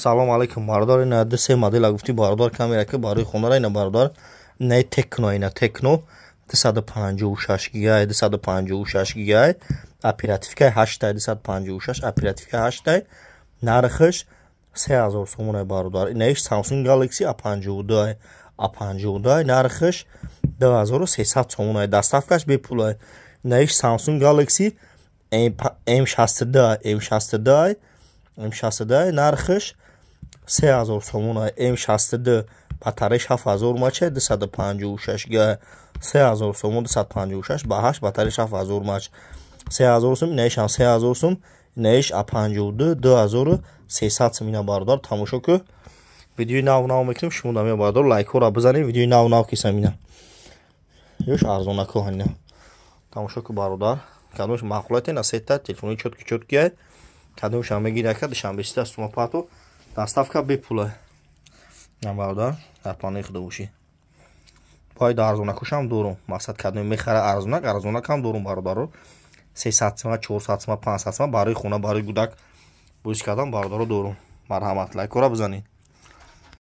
салом алайкум бародар ина ду се модела гуфти бародар камера ки барои хонара ина бародар не текно ина текно 256 гигай 256 гигай оперативкаи 8тай 256 оперативкаи 8тай нархиш 3000 сомунай бародар инаиш самсунг галакси а 52 а 52 нархиш 2300 сомунай доставкаш бепулай инаиш самсунг галакси м62 м62 м62 нархиш 3000 сомуна М62 батареи 7000 456 га 3000 сомун 256 ба 8 батареи 7000 мач 3000 сум инаш 3000 сум инаш 52 2300 сум ина бардор тамошо кӯ видеои нав нав мекунем шумо дамя бардор лайкҳоро бизанем видеои нав нав кисам ина ёш арзонако ина тамошо кӯ бародар кадомш мақулате насета телефони чотки чоткиай кадомшам мегиракад шанбесита сумапату доставка бепула ям бародар дар планаи худо боши пои да арзонакушам дурум мақсад кардим мехара арзонак арзонакам дурум бародаро сесад сима чорсад сима пансад сима барои хона барои гудак боис кардам бародаро дурум марҳамат лайкора бизанед